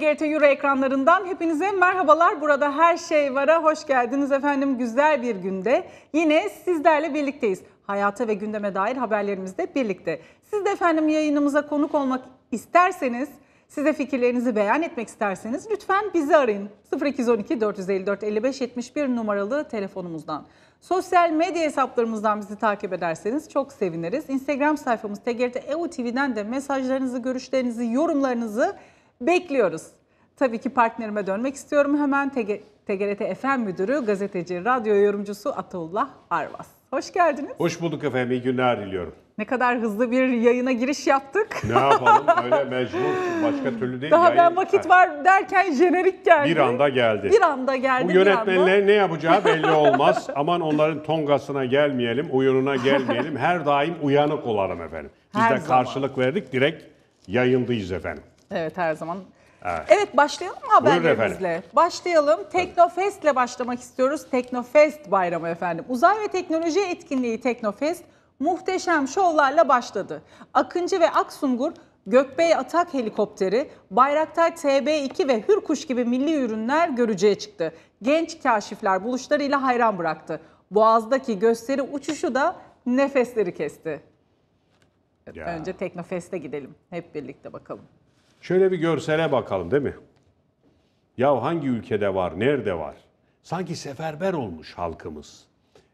TGRT Euro ekranlarından hepinize merhabalar. Burada her şey vara hoş geldiniz efendim. Güzel bir günde yine sizlerle birlikteyiz. Hayata ve gündeme dair haberlerimizle birlikte. Siz de efendim yayınımıza konuk olmak isterseniz, size fikirlerinizi beyan etmek isterseniz lütfen bizi arayın. 0212 454 55 71 numaralı telefonumuzdan. Sosyal medya hesaplarımızdan bizi takip ederseniz çok seviniriz. Instagram sayfamız TGRT EU TV'den de mesajlarınızı, görüşlerinizi, yorumlarınızı Bekliyoruz. Tabii ki partnerime dönmek istiyorum hemen. TGRT FM Müdürü, gazeteci, radyo yorumcusu Atullah Arvas. Hoş geldiniz. Hoş bulduk efendim. İyi günler diliyorum. Ne kadar hızlı bir yayına giriş yaptık. Ne yapalım öyle mecbur başka türlü değil. Daha ben vakit var derken jenerik geldi. Bir anda geldi. Bir anda geldi. Bu yönetmenler ne yapacağı belli olmaz. Aman onların tongasına gelmeyelim, uyununa gelmeyelim. Her daim uyanık olalım efendim. Biz Her de karşılık verdik direkt yayındayız efendim. Evet her zaman. Evet, evet başlayalım mı haberlerimizle? Başlayalım. Teknofest ile başlamak istiyoruz. Teknofest bayramı efendim. Uzay ve teknoloji etkinliği Teknofest muhteşem şovlarla başladı. Akıncı ve Aksungur Gökbey Atak helikopteri, Bayraktar TB2 ve Hürkuş gibi milli ürünler görücüye çıktı. Genç kaşifler buluşlarıyla hayran bıraktı. Boğaz'daki gösteri uçuşu da nefesleri kesti. Ya. Önce Teknofest'e gidelim. Hep birlikte bakalım. Şöyle bir görsele bakalım değil mi? Ya hangi ülkede var, nerede var? Sanki seferber olmuş halkımız.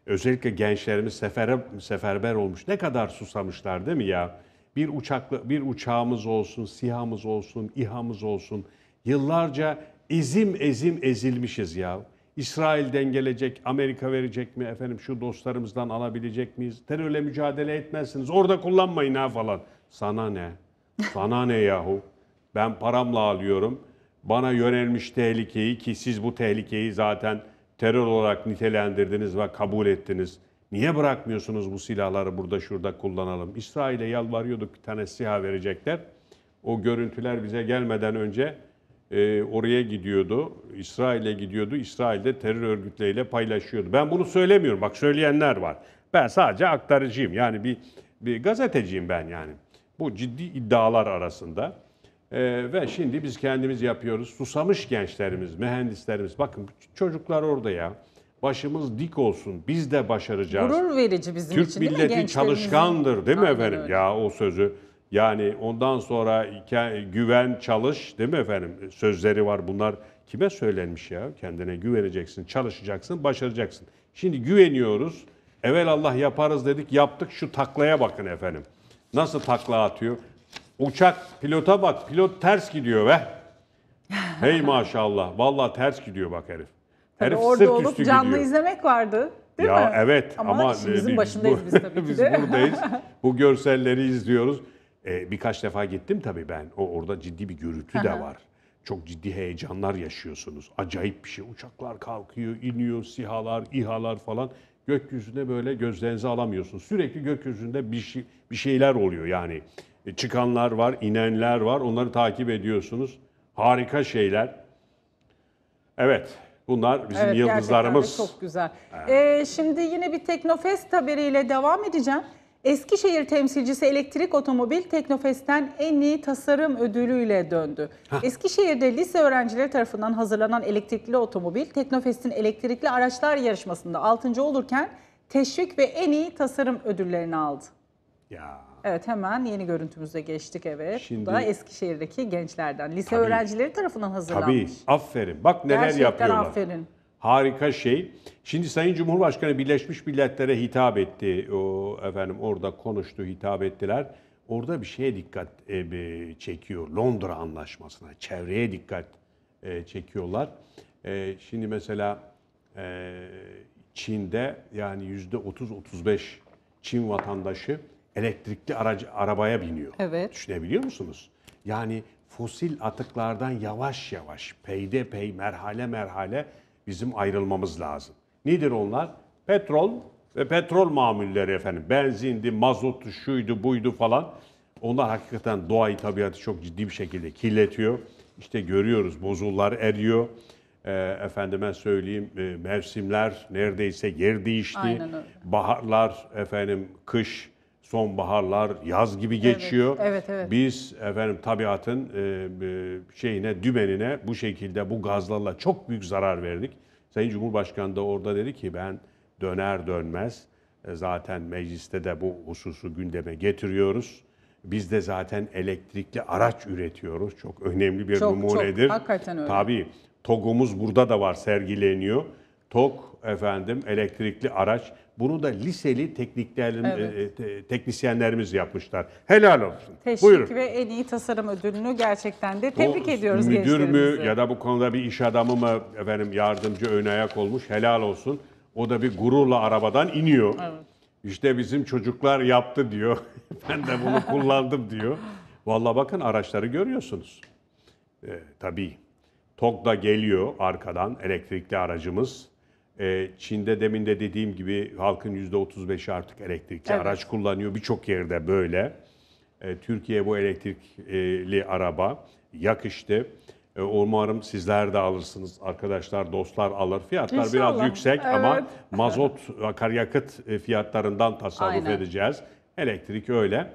Özellikle gençlerimiz sefer, seferber olmuş. Ne kadar susamışlar değil mi ya? Bir uçaklı bir uçağımız olsun, sihamız olsun, ihamız olsun. Yıllarca ezim ezim ezilmişiz ya. İsrail'den gelecek, Amerika verecek mi efendim şu dostlarımızdan alabilecek miyiz? Terörle mücadele etmezsiniz. Orada kullanmayın ha falan. Sana ne? Sana ne yahu? Ben paramla alıyorum. Bana yönelmiş tehlikeyi ki siz bu tehlikeyi zaten terör olarak nitelendirdiniz ve kabul ettiniz. Niye bırakmıyorsunuz bu silahları burada şurada kullanalım? İsrail'e yalvarıyorduk bir tane siha verecekler. O görüntüler bize gelmeden önce e, oraya gidiyordu. İsrail'e gidiyordu. İsrail'de terör örgütleriyle paylaşıyordu. Ben bunu söylemiyorum. Bak söyleyenler var. Ben sadece aktarıcıyım. Yani bir, bir gazeteciyim ben yani. Bu ciddi iddialar arasında. Ee, ve şimdi biz kendimiz yapıyoruz. Susamış gençlerimiz, mühendislerimiz. Bakın çocuklar orada ya. Başımız dik olsun. Biz de başaracağız. Gurur verici bizim Türk için değil mi? Türk milleti çalışkandır değil mi efendim? Öyle. Ya o sözü. Yani ondan sonra güven, çalış değil mi efendim? Sözleri var bunlar. Kime söylenmiş ya? Kendine güveneceksin, çalışacaksın, başaracaksın. Şimdi güveniyoruz. Evvel Allah yaparız dedik, yaptık. Şu taklaya bakın efendim. Nasıl takla atıyor? Uçak pilota bak. Pilot ters gidiyor be. hey maşallah. Vallahi ters gidiyor bak herif. Tabii orada sırt olup üstü canlı gidiyor. izlemek vardı. Değil ya mi? evet ama, ama işimizin e, başındayız bu, biz tabii ki de. biz buradayız. Bu görselleri izliyoruz. Ee, birkaç defa gittim tabii ben. O orada ciddi bir gürültü de var. Çok ciddi heyecanlar yaşıyorsunuz. Acayip bir şey. Uçaklar kalkıyor, iniyor, sihalar, ihalar falan. Gökyüzünde böyle gözlerinizi alamıyorsunuz. Sürekli gökyüzünde bir şey bir şeyler oluyor yani. E, çıkanlar var, inenler var. Onları takip ediyorsunuz. Harika şeyler. Evet. Bunlar bizim evet, yıldızlarımız. Çok güzel. Ee, şimdi yine bir Teknofest haberiyle devam edeceğim. Eskişehir temsilcisi elektrik otomobil Teknofest'ten en iyi tasarım ödülüyle döndü. Hah. Eskişehir'de lise öğrencileri tarafından hazırlanan elektrikli otomobil Teknofest'in elektrikli araçlar yarışmasında 6. olurken teşvik ve en iyi tasarım ödüllerini aldı. Ya Evet hemen yeni görüntümüze geçtik eve Şimdi, Bu da Eskişehir'deki gençlerden. Lise tabii, öğrencileri tarafından hazırlanmış. Tabii aferin bak neler yapıyorlar. aferin. Harika şey. Şimdi Sayın Cumhurbaşkanı Birleşmiş Milletler'e hitap etti. O efendim orada konuştu, hitap ettiler. Orada bir şeye dikkat e, çekiyor. Londra anlaşmasına, çevreye dikkat e, çekiyorlar. E, şimdi mesela e, Çin'de yani yüzde 30-35 Çin vatandaşı elektrikli aracı, arabaya biniyor. Evet. Düşünebiliyor musunuz? Yani fosil atıklardan yavaş yavaş, peyde pey, merhale merhale bizim ayrılmamız lazım. Nedir onlar? Petrol ve petrol mamulleri efendim. Benzindi, mazotu, şuydu, buydu falan. Onlar hakikaten doğayı, tabiatı çok ciddi bir şekilde kirletiyor. İşte görüyoruz bozullar eriyor. E, efendime söyleyeyim e, mevsimler neredeyse yer değişti. Baharlar efendim kış sonbaharlar, yaz gibi geçiyor. Evet, evet, evet. Biz efendim tabiatın e, e, şeyine, dümenine bu şekilde bu gazlarla çok büyük zarar verdik. Sayın Cumhurbaşkanı da orada dedi ki ben döner dönmez e, zaten mecliste de bu hususu gündeme getiriyoruz. Biz de zaten elektrikli araç üretiyoruz. Çok önemli bir çok, Çok, hakikaten öyle. Tabii. TOG'umuz burada da var sergileniyor. TOG efendim elektrikli araç bunu da liseli teknikler, evet. e, e teknisyenlerimiz yapmışlar. Helal olsun. Teşekkür Buyurun. ve en iyi tasarım ödülünü gerçekten de tebrik o, ediyoruz Müdür mü ya da bu konuda bir iş adamı mı efendim yardımcı ön ayak olmuş helal olsun. O da bir gururla arabadan iniyor. Evet. İşte bizim çocuklar yaptı diyor. ben de bunu kullandım diyor. Valla bakın araçları görüyorsunuz. Ee, tabii. da geliyor arkadan elektrikli aracımız. Ee, Çin'de demin de dediğim gibi halkın %35'i artık elektrikli evet. araç kullanıyor. Birçok yerde böyle. Ee, Türkiye bu elektrikli araba yakıştı. Ee, umarım sizler de alırsınız. Arkadaşlar, dostlar alır. Fiyatlar İnşallah. biraz yüksek evet. ama mazot, akaryakıt fiyatlarından tasarruf Aynen. edeceğiz. Elektrik öyle.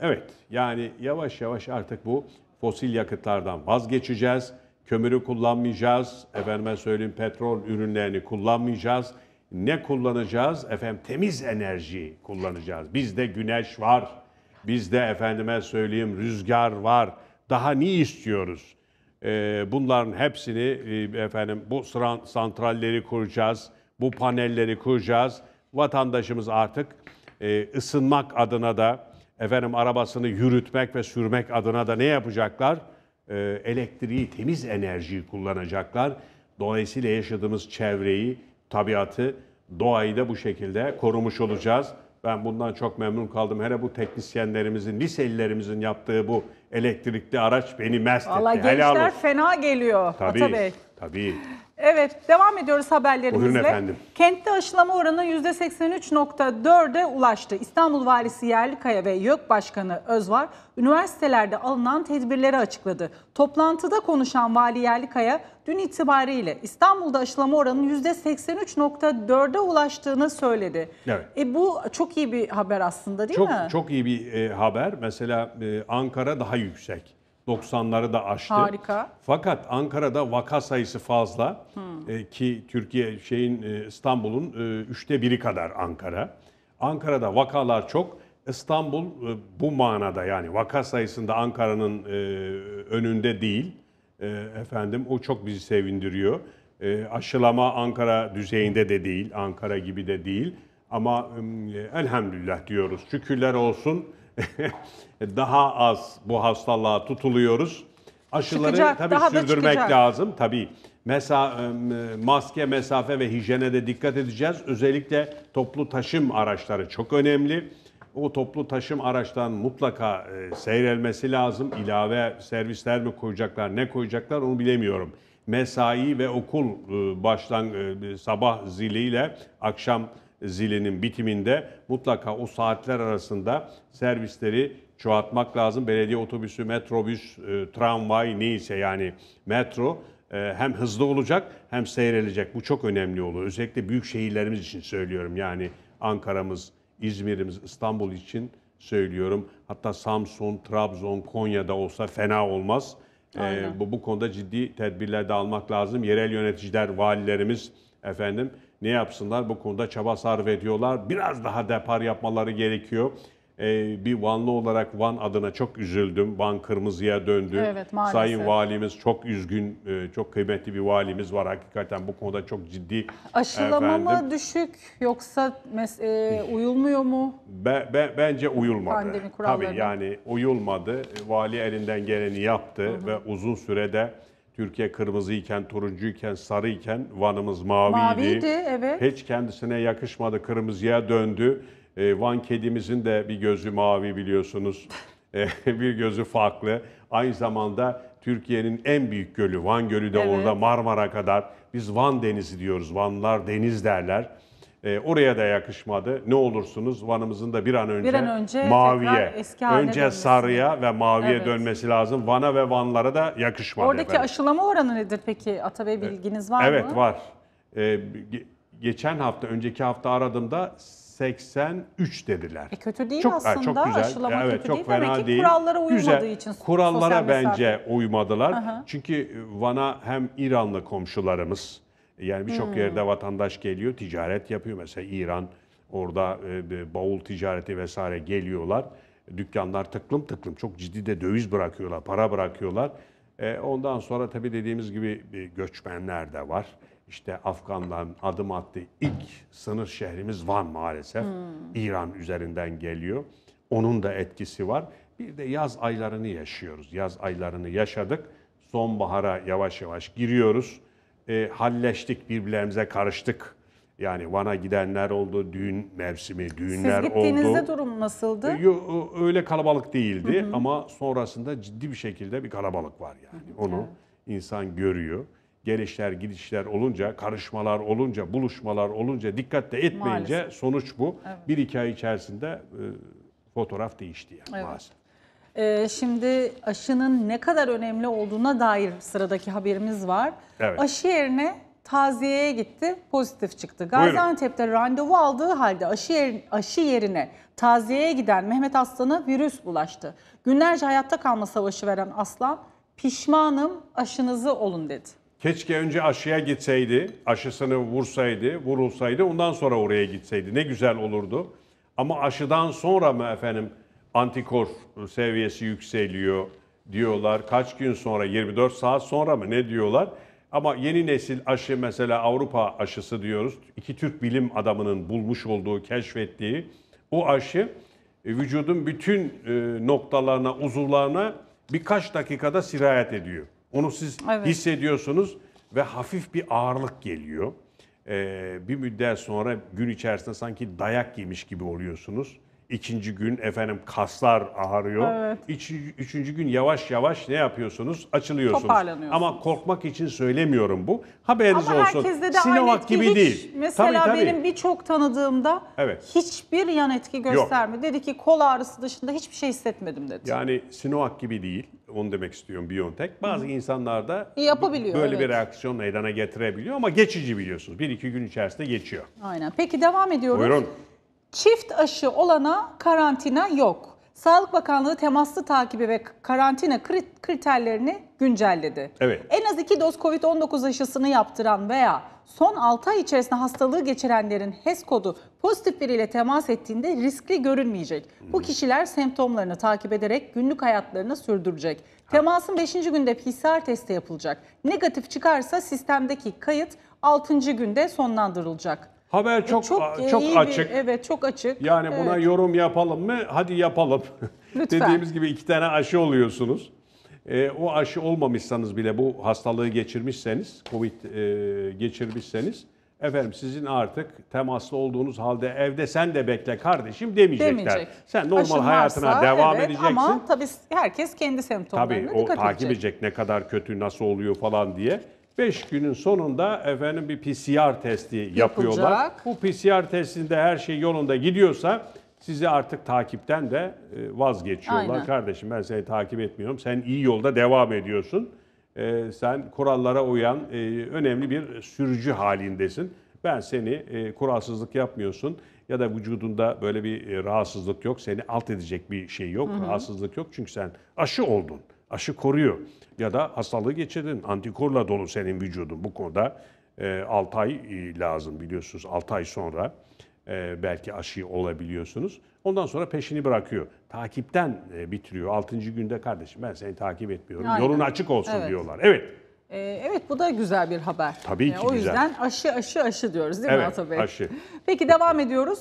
Evet, yani yavaş yavaş artık bu fosil yakıtlardan vazgeçeceğiz kömürü kullanmayacağız, efendime söyleyeyim petrol ürünlerini kullanmayacağız. Ne kullanacağız? Efendim temiz enerji kullanacağız. Bizde güneş var, bizde efendime söyleyeyim rüzgar var. Daha ne istiyoruz? Ee, bunların hepsini e, efendim bu santralleri kuracağız, bu panelleri kuracağız. Vatandaşımız artık e, ısınmak adına da efendim arabasını yürütmek ve sürmek adına da ne yapacaklar? E, elektriği, temiz enerjiyi kullanacaklar. Dolayısıyla yaşadığımız çevreyi, tabiatı, doğayı da bu şekilde korumuş olacağız. Ben bundan çok memnun kaldım. Hele bu teknisyenlerimizin, liselilerimizin yaptığı bu elektrikli araç beni mest etti. Valla gençler Helal olsun. fena geliyor Tabii, Ata Bey. tabii. Evet, devam ediyoruz haberlerimizle. Buyurun efendim. Kentte aşılama oranı %83.4'e ulaştı. İstanbul Valisi Yerlikaya ve YÖK Başkanı Özvar, üniversitelerde alınan tedbirleri açıkladı. Toplantıda konuşan Vali Yerlikaya, dün itibariyle İstanbul'da aşılama oranının %83.4'e ulaştığını söyledi. Evet. E, bu çok iyi bir haber aslında değil çok, mi? Çok iyi bir e, haber. Mesela e, Ankara daha yüksek. 90'ları da aştı. Harika. Fakat Ankara'da vaka sayısı fazla hmm. e, ki Türkiye şeyin e, İstanbul'un e, üçte biri kadar Ankara. Ankara'da vakalar çok. İstanbul e, bu manada yani vaka sayısında Ankara'nın e, önünde değil. E, efendim o çok bizi sevindiriyor. E, aşılama Ankara düzeyinde de değil, Ankara gibi de değil. Ama e, elhamdülillah diyoruz. Şükürler olsun. daha az bu hastalığa tutuluyoruz. Aşıları Çıkacak, tabii daha sürdürmek çıkacak. lazım. Tabii mesa, e, maske, mesafe ve hijyene de dikkat edeceğiz. Özellikle toplu taşım araçları çok önemli. O toplu taşım araçtan mutlaka e, seyrelmesi lazım. İlave servisler mi koyacaklar, ne koyacaklar onu bilemiyorum. Mesai ve okul e, baştan e, sabah ziliyle akşam zilinin bitiminde mutlaka o saatler arasında servisleri çoğaltmak lazım. Belediye otobüsü, metrobüs, e, tramvay neyse yani metro e, hem hızlı olacak hem seyrelecek. Bu çok önemli olur. Özellikle büyük şehirlerimiz için söylüyorum. Yani Ankara'mız, İzmir'imiz, İstanbul için söylüyorum. Hatta Samsun, Trabzon, Konya'da olsa fena olmaz. Ee, bu, bu konuda ciddi tedbirler de almak lazım. Yerel yöneticiler, valilerimiz efendim ne yapsınlar? Bu konuda çaba sarf ediyorlar. Biraz daha depar yapmaları gerekiyor. Ee, bir Vanlı olarak Van adına çok üzüldüm. Van kırmızıya döndü. Evet, maalesef. Sayın valimiz çok üzgün, e, çok kıymetli bir valimiz var. Hakikaten bu konuda çok ciddi. E, Aşılama mı düşük yoksa mes- e, uyulmuyor mu? Be- be- bence uyulmadı. Pandemi kurallarına. Tabii yani uyulmadı. Vali elinden geleni yaptı ve uzun sürede Türkiye kırmızıyken, turuncuyken, sarıyken Van'ımız maviydi. Maviydi, evet. Hiç kendisine yakışmadı, kırmızıya döndü. E, Van kedimizin de bir gözü mavi biliyorsunuz. Ee, bir gözü farklı. Aynı zamanda Türkiye'nin en büyük gölü, Van Gölü de evet. orada Marmara kadar. Biz Van Denizi diyoruz, Vanlar deniz derler. E, oraya da yakışmadı. Ne olursunuz Van'ımızın da bir an önce, bir an önce maviye, eski önce dönmesi. sarıya ve maviye evet. dönmesi lazım. Van'a ve Vanlara da yakışmadı. Oradaki efendim. aşılama oranı nedir peki? Atabey ee, bilginiz var evet, mı? Evet var. E, geçen hafta, önceki hafta aradığımda 83 dediler. E kötü değil çok, aslında. Çok güzel. Aşılama evet, kötü çok değil. Fena Demek ki kurallara uymadığı güzel. için Kurallara bence mesafe. uymadılar. Aha. Çünkü Van'a hem İranlı komşularımız yani birçok hmm. yerde vatandaş geliyor, ticaret yapıyor. Mesela İran, orada e, bavul ticareti vesaire geliyorlar. Dükkanlar tıklım tıklım, çok ciddi de döviz bırakıyorlar, para bırakıyorlar. E, ondan sonra tabii dediğimiz gibi e, göçmenler de var. İşte Afganların adım attı ilk sınır şehrimiz Van maalesef. Hmm. İran üzerinden geliyor. Onun da etkisi var. Bir de yaz aylarını yaşıyoruz. Yaz aylarını yaşadık. Sonbahara yavaş yavaş giriyoruz e, halleştik, birbirlerimize karıştık. Yani Van'a gidenler oldu, düğün mevsimi, düğünler Siz oldu. Siz gittiğinizde durum nasıldı? E, öyle kalabalık değildi hı hı. ama sonrasında ciddi bir şekilde bir kalabalık var yani. Hı hı. Onu insan görüyor. Gelişler, gidişler olunca, karışmalar olunca, buluşmalar olunca dikkat de etmeyince Maalesef. sonuç bu. Evet. Bir iki ay içerisinde e, fotoğraf değişti yani evet. maalesef. Ee, şimdi aşının ne kadar önemli olduğuna dair sıradaki haberimiz var. Evet. Aşı yerine taziyeye gitti, pozitif çıktı. Gaziantep'te randevu aldığı halde aşı, yer, aşı yerine taziyeye giden Mehmet Aslan'a virüs bulaştı. Günlerce hayatta kalma savaşı veren Aslan, pişmanım aşınızı olun dedi. Keşke önce aşıya gitseydi, aşısını vursaydı, vurulsaydı ondan sonra oraya gitseydi. Ne güzel olurdu. Ama aşıdan sonra mı efendim antikor seviyesi yükseliyor diyorlar. Kaç gün sonra 24 saat sonra mı ne diyorlar? Ama yeni nesil aşı mesela Avrupa aşısı diyoruz. İki Türk bilim adamının bulmuş olduğu, keşfettiği o aşı e, vücudun bütün e, noktalarına, uzuvlarına birkaç dakikada sirayet ediyor. Onu siz evet. hissediyorsunuz ve hafif bir ağırlık geliyor. Ee, bir müddet sonra gün içerisinde sanki dayak yemiş gibi oluyorsunuz. İkinci gün efendim kaslar ağrıyor. Evet. Üçüncü, üçüncü gün yavaş yavaş ne yapıyorsunuz? Açılıyorsunuz. Ama korkmak için söylemiyorum bu. Haberiniz Ama olsun. Ama de Sinovac gibi hiç, değil. Mesela tabii, tabii. benim birçok tanıdığımda evet. hiçbir yan etki göstermedi. Dedi ki kol ağrısı dışında hiçbir şey hissetmedim dedi. Yani Sinovac gibi değil. Onu demek istiyorum Biontech. Bazı Hı. insanlarda e, yapabiliyor. Böyle evet. bir reaksiyon meydana getirebiliyor ama geçici biliyorsunuz. Bir iki gün içerisinde geçiyor. Aynen. Peki devam ediyoruz. Buyurun. Çift aşı olana karantina yok. Sağlık Bakanlığı temaslı takibi ve karantina kriterlerini güncelledi. Evet. En az 2 doz COVID-19 aşısını yaptıran veya son 6 ay içerisinde hastalığı geçirenlerin HES kodu pozitif biriyle temas ettiğinde riskli görünmeyecek. Bu hmm. kişiler semptomlarını takip ederek günlük hayatlarını sürdürecek. Temasın 5. günde PCR testi yapılacak. Negatif çıkarsa sistemdeki kayıt 6. günde sonlandırılacak. Haber çok çok, e, çok açık. Bir, evet çok açık. Yani evet. buna yorum yapalım mı? Hadi yapalım. Lütfen. Dediğimiz gibi iki tane aşı oluyorsunuz. E, o aşı olmamışsanız bile bu hastalığı geçirmişseniz, Covid e, geçirmişseniz efendim sizin artık temaslı olduğunuz halde evde sen de bekle kardeşim demeyecekler. Demeyecek. Sen normal Aşın hayatına varsa, devam evet, edeceksin. Ama tabii herkes kendi semptomlarına tabii, dikkat edecek. Tabii o takip edecek ne kadar kötü nasıl oluyor falan diye. 5 günün sonunda efendim bir PCR testi yapıyorlar. Yapılacak. Bu PCR testinde her şey yolunda gidiyorsa sizi artık takipten de e, vazgeçiyorlar. Aynen. Kardeşim ben seni takip etmiyorum. Sen iyi yolda devam ediyorsun. Ee, sen kurallara uyan e, önemli bir sürücü halindesin. Ben seni e, kuralsızlık yapmıyorsun ya da vücudunda böyle bir e, rahatsızlık yok. Seni alt edecek bir şey yok, Hı-hı. rahatsızlık yok. Çünkü sen aşı oldun. Aşı koruyor ya da hastalığı geçirdin. Antikorla dolu senin vücudun bu konuda. E, 6 ay e, lazım biliyorsunuz 6 ay sonra e, belki aşı olabiliyorsunuz. Ondan sonra peşini bırakıyor. Takipten e, bitiriyor. 6. günde kardeşim ben seni takip etmiyorum. Aynen. Yolun açık olsun evet. diyorlar. Evet. evet bu da güzel bir haber. Tabii ki yani, O yüzden güzel. aşı aşı aşı diyoruz değil evet, mi Atabey? Evet aşı. Peki devam ediyoruz.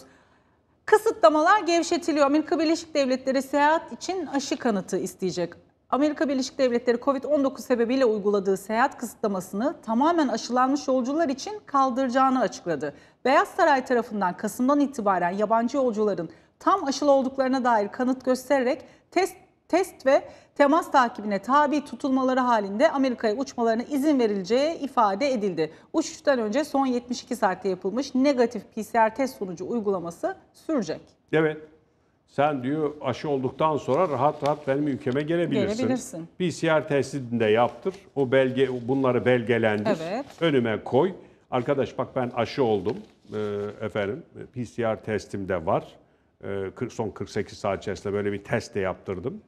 Kısıtlamalar gevşetiliyor. Amerika Birleşik Devletleri seyahat için aşı kanıtı isteyecek. Amerika Birleşik Devletleri COVID-19 sebebiyle uyguladığı seyahat kısıtlamasını tamamen aşılanmış yolcular için kaldıracağını açıkladı. Beyaz Saray tarafından Kasım'dan itibaren yabancı yolcuların tam aşılı olduklarına dair kanıt göstererek test test ve temas takibine tabi tutulmaları halinde Amerika'ya uçmalarına izin verileceği ifade edildi. Uçuştan önce son 72 saatte yapılmış negatif PCR test sonucu uygulaması sürecek. Evet. Sen diyor aşı olduktan sonra rahat rahat benim ülkeme gelebilirsin. Gelebilirsin. PCR testini de yaptır. O belge bunları belgelendir. Evet. Önüme koy. Arkadaş bak ben aşı oldum. Ee, efendim PCR testim de var. Ee, son 48 saat içerisinde böyle bir test de yaptırdım.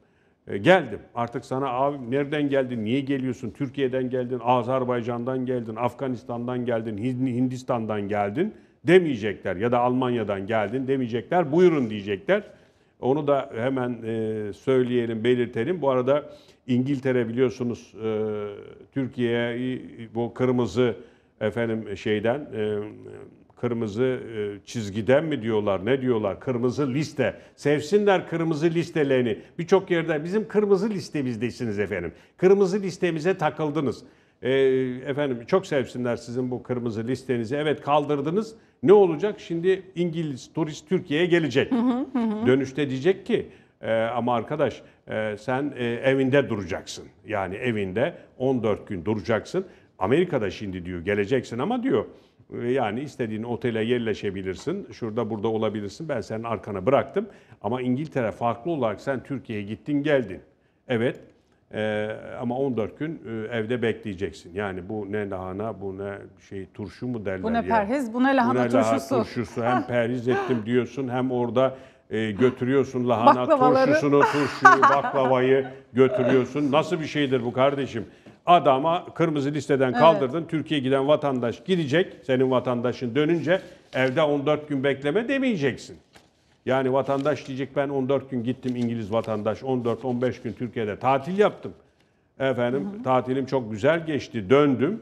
Ee, geldim. Artık sana abi nereden geldin? Niye geliyorsun? Türkiye'den geldin, Azerbaycan'dan geldin, Afganistan'dan geldin, Hindistan'dan geldin demeyecekler ya da Almanya'dan geldin demeyecekler. Buyurun diyecekler. Onu da hemen e, söyleyelim, belirtelim. Bu arada İngiltere biliyorsunuz e, Türkiye'ye bu kırmızı efendim şeyden e, kırmızı çizgiden mi diyorlar ne diyorlar kırmızı liste sevsinler kırmızı listelerini birçok yerde bizim kırmızı listemizdesiniz efendim kırmızı listemize takıldınız e, efendim çok sevsinler sizin bu kırmızı listenizi. Evet kaldırdınız. Ne olacak? Şimdi İngiliz turist Türkiye'ye gelecek. Dönüşte diyecek ki e, ama arkadaş e, sen e, evinde duracaksın. Yani evinde 14 gün duracaksın. Amerika'da şimdi diyor geleceksin ama diyor e, yani istediğin otele yerleşebilirsin. Şurada burada olabilirsin. Ben senin arkana bıraktım. Ama İngiltere farklı olarak sen Türkiye'ye gittin geldin. Evet ee, ama 14 gün e, evde bekleyeceksin. Yani bu ne lahana, bu ne şey turşu mu derler Bu ne ya. bu ne lahana bu ne turşusu. turşusu. hem perhiz ettim diyorsun hem orada e, götürüyorsun lahana turşusunu, turşuyu, baklavayı götürüyorsun. Nasıl bir şeydir bu kardeşim? Adama kırmızı listeden evet. kaldırdın. Türkiye'ye giden vatandaş gidecek. Senin vatandaşın dönünce evde 14 gün bekleme demeyeceksin. Yani vatandaş diyecek ben 14 gün gittim İngiliz vatandaş 14-15 gün Türkiye'de tatil yaptım. Efendim hı hı. tatilim çok güzel geçti döndüm.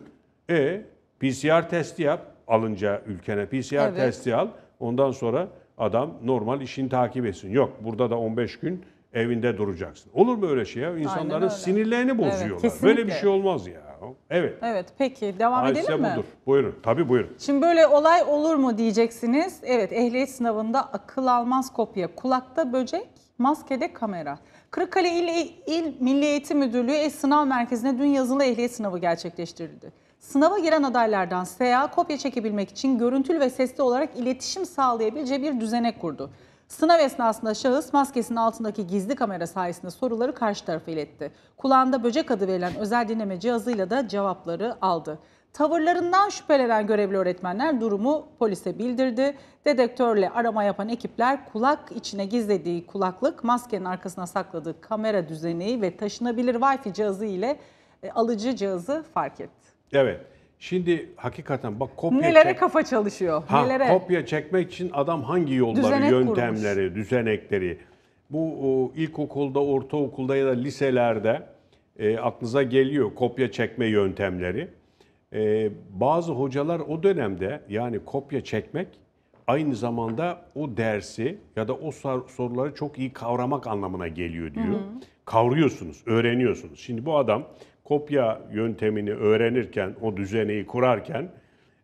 E PCR testi yap alınca ülkene PCR evet. testi al. Ondan sonra adam normal işini takip etsin. Yok burada da 15 gün evinde duracaksın. Olur mu öyle şey ya? İnsanların sinirlerini bozuyorlar. Evet, böyle bir şey olmaz ya. Evet. Evet peki devam Hadise edelim mi? budur. Buyurun. Tabii buyurun. Şimdi böyle olay olur mu diyeceksiniz. Evet ehliyet sınavında akıl almaz kopya. Kulakta böcek, maskede kamera. Kırıkkale İl, İl Milli Eğitim Müdürlüğü eş sınav merkezine dün yazılı ehliyet sınavı gerçekleştirildi. Sınava giren adaylardan SEA kopya çekebilmek için görüntülü ve sesli olarak iletişim sağlayabileceği bir düzenek kurdu. Sınav esnasında şahıs maskesinin altındaki gizli kamera sayesinde soruları karşı tarafa iletti. Kulağında böcek adı verilen özel dinleme cihazıyla da cevapları aldı. Tavırlarından şüphelenen görevli öğretmenler durumu polise bildirdi. Dedektörle arama yapan ekipler kulak içine gizlediği kulaklık, maskenin arkasına sakladığı kamera düzeni ve taşınabilir Wi-Fi cihazı ile e, alıcı cihazı fark etti. Evet. Şimdi hakikaten bak kopya Nelere çek... kafa çalışıyor? Ha, Nelere? Kopya çekmek için adam hangi yolları, Düzenek yöntemleri, kurmuş. düzenekleri? Bu o, ilkokulda, ortaokulda ya da liselerde e, aklınıza geliyor kopya çekme yöntemleri. E, bazı hocalar o dönemde yani kopya çekmek aynı zamanda o dersi ya da o soruları çok iyi kavramak anlamına geliyor diyor. Hı hı. Kavruyorsunuz, öğreniyorsunuz. Şimdi bu adam kopya yöntemini öğrenirken, o düzeneyi kurarken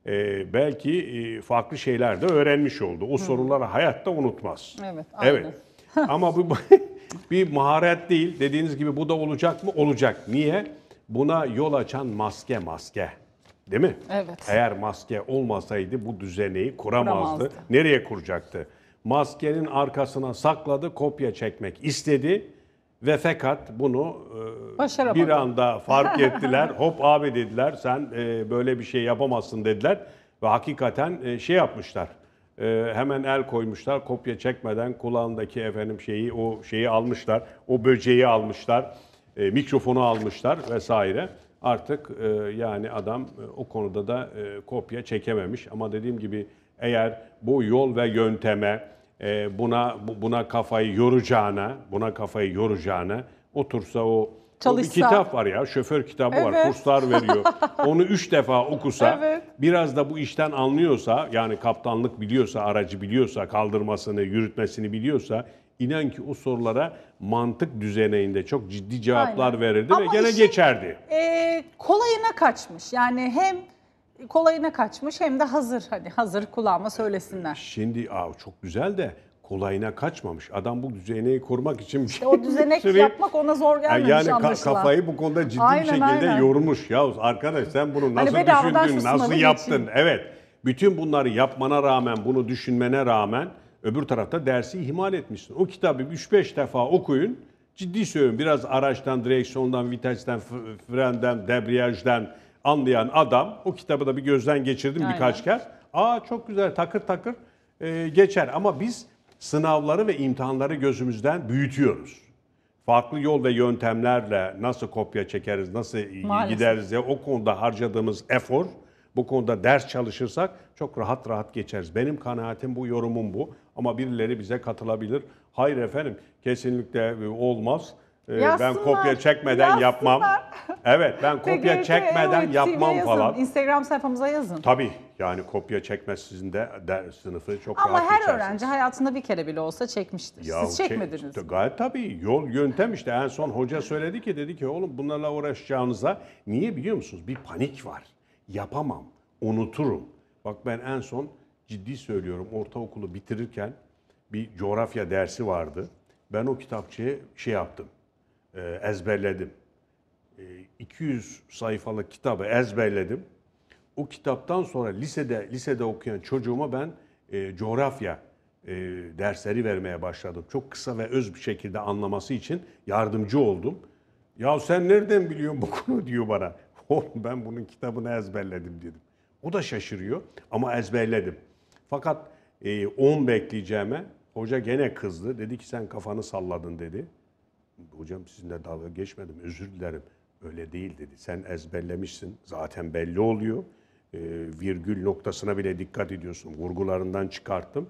e, belki e, farklı şeyler de öğrenmiş oldu. O soruları hayatta unutmaz. Evet. Aynen. Evet. Ama bu bir maharet değil. Dediğiniz gibi bu da olacak mı? Olacak. Niye? Buna yol açan maske maske. Değil mi? Evet. Eğer maske olmasaydı bu düzeneyi kuramazdı. kuramazdı. Nereye kuracaktı? Maskenin arkasına sakladı, kopya çekmek istedi ve fakat bunu e, bir anda fark ettiler. Hop abi dediler sen e, böyle bir şey yapamazsın dediler. Ve hakikaten e, şey yapmışlar. E, hemen el koymuşlar. Kopya çekmeden kulağındaki efendim şeyi o şeyi almışlar. O böceği almışlar. E, mikrofonu almışlar vesaire. Artık e, yani adam e, o konuda da e, kopya çekememiş. Ama dediğim gibi eğer bu yol ve yönteme ee, buna buna kafayı yoracağına, buna kafayı yoracağına otursa o Çalışsa. bir kitap var ya, şoför kitabı evet. var, kurslar veriyor. Onu üç defa okusa, evet. biraz da bu işten anlıyorsa, yani kaptanlık biliyorsa, aracı biliyorsa, kaldırmasını, yürütmesini biliyorsa, inan ki o sorulara mantık düzeneyinde çok ciddi cevaplar Aynen. verirdi Ama ve gene işin, geçerdi. E, kolayına kaçmış. Yani hem kolayına kaçmış hem de hazır hani hazır kulağıma söylesinler. Ee, şimdi aa çok güzel de kolayına kaçmamış. Adam bu düzeneği korumak için bir O düzenek sürü... yapmak ona zor gelmemiş yani ka- kafayı bu konuda ciddi aynen, bir şekilde aynen. yormuş. Ya arkadaş sen bunu hani nasıl hani düşündün, nasıl yaptın? Geçin. Evet. Bütün bunları yapmana rağmen, bunu düşünmene rağmen öbür tarafta dersi ihmal etmişsin. O kitabı 3-5 defa okuyun. Ciddi söylüyorum biraz araçtan, direksiyondan, vitesten, frenden, debriyajdan, anlayan adam o kitabı da bir gözden geçirdim Aynen. birkaç kez. Aa çok güzel takır takır e, geçer ama biz sınavları ve imtihanları gözümüzden büyütüyoruz. Farklı yol ve yöntemlerle nasıl kopya çekeriz, nasıl Maalesef. gideriz ya o konuda harcadığımız efor, bu konuda ders çalışırsak çok rahat rahat geçeriz. Benim kanaatim bu, yorumum bu. Ama birileri bize katılabilir. Hayır efendim, kesinlikle e, olmaz ee, yazsınlar. Ben kopya çekmeden Yazsınlar. yapmam. Evet ben kopya çekmeden evet, yapmam yazın. falan. Instagram sayfamıza yazın. Tabii yani kopya çekmezsizin de, de sınıfı çok Ama rahat her geçersiniz. öğrenci hayatında bir kere bile olsa çekmiştir. Ya, Siz çekmediniz şey, işte, Gayet tabii yol yöntem işte en son hoca söyledi ki dedi ki oğlum bunlarla uğraşacağınıza niye biliyor musunuz bir panik var. Yapamam, unuturum. Bak ben en son ciddi söylüyorum ortaokulu bitirirken bir coğrafya dersi vardı. Ben o kitapçıya şey yaptım e, ezberledim. 200 e, sayfalık kitabı ezberledim. O kitaptan sonra lisede lisede okuyan çocuğuma ben e, coğrafya e, dersleri vermeye başladım. Çok kısa ve öz bir şekilde anlaması için yardımcı oldum. Ya sen nereden biliyorsun bu konu diyor bana. Oğlum ben bunun kitabını ezberledim dedim. O da şaşırıyor ama ezberledim. Fakat 10 e, bekleyeceğime hoca gene kızdı. Dedi ki sen kafanı salladın dedi hocam sizinle dalga geçmedim özür dilerim. Öyle değil dedi. Sen ezberlemişsin zaten belli oluyor. E, virgül noktasına bile dikkat ediyorsun. Vurgularından çıkarttım.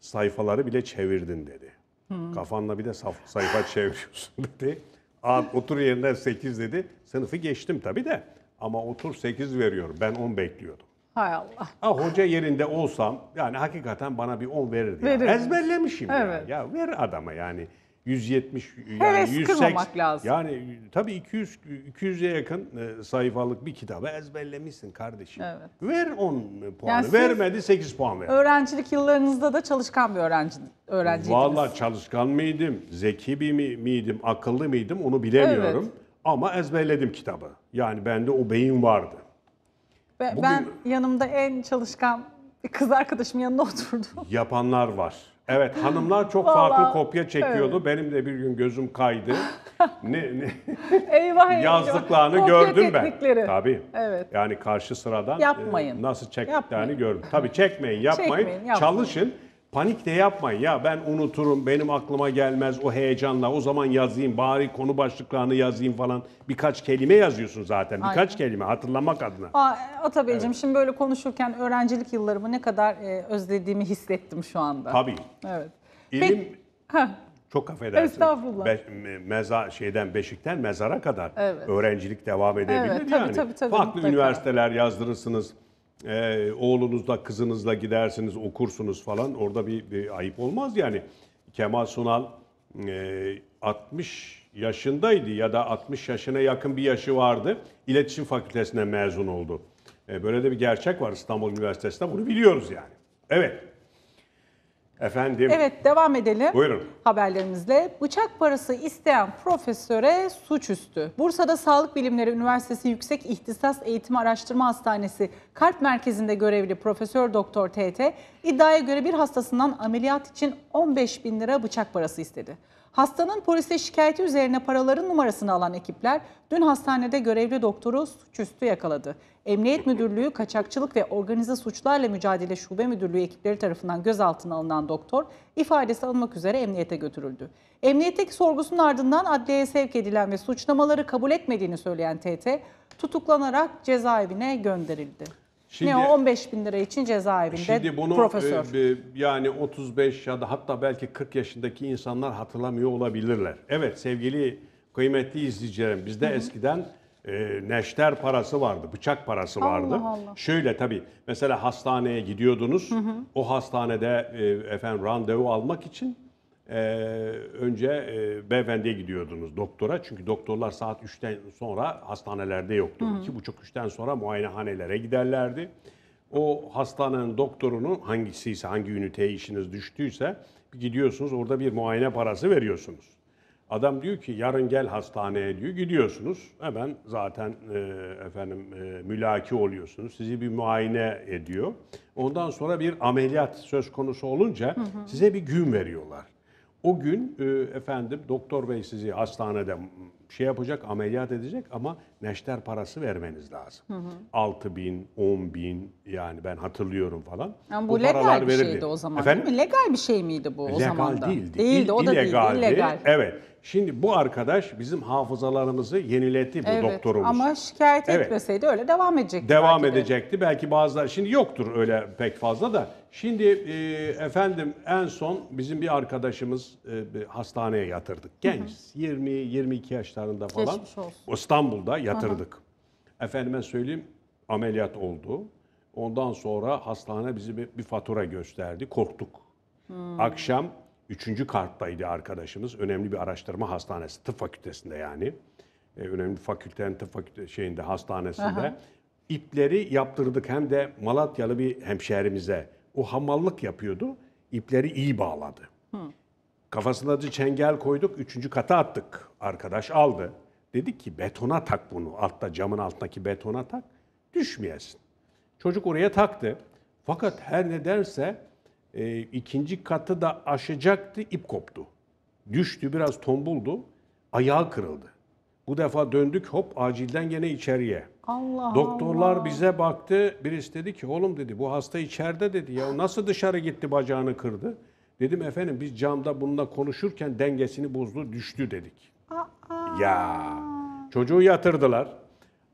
Sayfaları bile çevirdin dedi. Hmm. Kafanla bir de sayfa çeviriyorsun dedi. Aa, otur yerinden 8 dedi. Sınıfı geçtim tabii de. Ama otur 8 veriyor. Ben 10 bekliyordum. Hay Allah. Ah hoca yerinde olsam yani hakikaten bana bir 10 verirdi. Verir. Ya. Ezberlemişim evet. ya. ya. Ver adama yani. 170 yani Heves 180 lazım. Yani tabii 200 200'e yakın e, sayfalık bir kitabı ezberlemişsin kardeşim. Evet. Ver 10 e, puanı. Yani vermedi 8 puan ver. Öğrencilik yıllarınızda da çalışkan bir öğrenci öğrenciydiniz. Vallahi çalışkan mıydım? Zeki bir miydim? Akıllı mıydım? Onu bilemiyorum. Evet. Ama ezberledim kitabı. Yani bende o beyin vardı. Ve Bugün, ben yanımda en çalışkan kız arkadaşım yanına oturdum. Yapanlar var. Evet hanımlar çok Vallahi, farklı kopya çekiyordu. Evet. Benim de bir gün gözüm kaydı. ne, ne Eyvah yazdıklarını eyvah. gördüm ben. Tabii. Evet. Yani karşı sıradan e, Yapmayın. E, nasıl çektiklerini yapmayın. gördüm. Tabii çekmeyin, yapmayın. çekmeyin yapmayın. Çalışın. Panik de yapmayın ya ben unuturum, benim aklıma gelmez o heyecanla o zaman yazayım bari konu başlıklarını yazayım falan. Birkaç kelime yazıyorsun zaten birkaç Aynen. kelime hatırlamak adına. Aa, Atabeyciğim evet. şimdi böyle konuşurken öğrencilik yıllarımı ne kadar e, özlediğimi hissettim şu anda. Tabii. Evet. İlim Peki, çok affedersin. Estağfurullah. Be, meza, şeyden Beşik'ten mezara kadar evet. öğrencilik devam edebilir evet, tabii, yani. Tabii, tabii, Farklı mutlaka. üniversiteler yazdırırsınız e, oğlunuzla kızınızla gidersiniz okursunuz falan orada bir, bir ayıp olmaz yani. Kemal Sunal e, 60 yaşındaydı ya da 60 yaşına yakın bir yaşı vardı. İletişim fakültesine mezun oldu. E, böyle de bir gerçek var İstanbul Üniversitesi'nde bunu biliyoruz yani. Evet. Efendim. Evet devam edelim. Buyurun. Haberlerimizle. Bıçak parası isteyen profesöre suçüstü. Bursa'da Sağlık Bilimleri Üniversitesi Yüksek İhtisas Eğitim Araştırma Hastanesi Kalp Merkezi'nde görevli Profesör Doktor TT iddiaya göre bir hastasından ameliyat için 15 bin lira bıçak parası istedi. Hastanın polise şikayeti üzerine paraların numarasını alan ekipler dün hastanede görevli doktoru suçüstü yakaladı. Emniyet Müdürlüğü Kaçakçılık ve Organize Suçlarla Mücadele Şube Müdürlüğü ekipleri tarafından gözaltına alınan doktor ifadesi alınmak üzere emniyete götürüldü. Emniyetteki sorgusunun ardından adliyeye sevk edilen ve suçlamaları kabul etmediğini söyleyen TT tutuklanarak cezaevine gönderildi. Şimdi, ne o 15 bin lira için cezaevinde şimdi bunu, profesör. E, yani 35 ya da hatta belki 40 yaşındaki insanlar hatırlamıyor olabilirler. Evet sevgili kıymetli izleyicilerim bizde Hı-hı. eskiden e, neşter parası vardı, bıçak parası Allah vardı. Allah. Şöyle tabii mesela hastaneye gidiyordunuz. Hı hı. O hastanede e, efendim randevu almak için e, önce e, beyefendiye gidiyordunuz doktora. Çünkü doktorlar saat 3'ten sonra hastanelerde yoktu. 2.30-3'ten sonra muayenehanelere giderlerdi. O hastanenin doktorunu hangisiyse, hangi üniteye işiniz düştüyse gidiyorsunuz orada bir muayene parası veriyorsunuz. Adam diyor ki yarın gel hastaneye diyor. Gidiyorsunuz hemen zaten e, efendim e, mülaki oluyorsunuz. Sizi bir muayene ediyor. Ondan sonra bir ameliyat söz konusu olunca hı hı. size bir gün veriyorlar. O gün e, efendim doktor bey sizi hastanede şey yapacak, ameliyat edecek ama neşter parası vermeniz lazım. Hı hı. 6 bin, 10 bin yani ben hatırlıyorum falan. Yani bu, bu legal bir verildi. şeydi o zaman Efendim? değil mi? Legal bir şey miydi bu legal o zaman Legal değildi. Değildi, o da illegaldi. değildi. Illegal. Evet. Şimdi bu arkadaş bizim hafızalarımızı yeniletti bu evet, doktorumuz. Ama şikayet evet. etmeseydi öyle devam edecekti. Devam belki edecekti. Belki bazılar şimdi yoktur öyle pek fazla da Şimdi e, efendim en son bizim bir arkadaşımız e, bir hastaneye yatırdık. Genç, 20-22 yaşlarında falan. Geçmiş olsun. İstanbul'da yatırdık. Efendime söyleyeyim ameliyat oldu. Ondan sonra hastane bizi bir, bir fatura gösterdi. Korktuk. Akşam 3. karttaydı arkadaşımız. Önemli bir araştırma hastanesi. Tıp fakültesinde yani. E, önemli fakülten tıp fakülte şeyinde hastanesinde. ipleri İpleri yaptırdık hem de Malatyalı bir hemşehrimize. O hamallık yapıyordu. İpleri iyi bağladı. Kafasına da çengel koyduk. Üçüncü kata attık. Arkadaş aldı. Dedi ki betona tak bunu. Altta camın altındaki betona tak. Düşmeyesin. Çocuk oraya taktı. Fakat her nedense e, ikinci katı da aşacaktı. ip koptu. Düştü biraz tombuldu. Ayağı kırıldı. Bu defa döndük hop acilden gene içeriye. Allah Doktorlar Allah. bize baktı. Birisi dedi ki oğlum dedi bu hasta içeride dedi ya nasıl dışarı gitti bacağını kırdı. Dedim efendim biz camda bununla konuşurken dengesini bozdu düştü dedik. Aa. Ya çocuğu yatırdılar.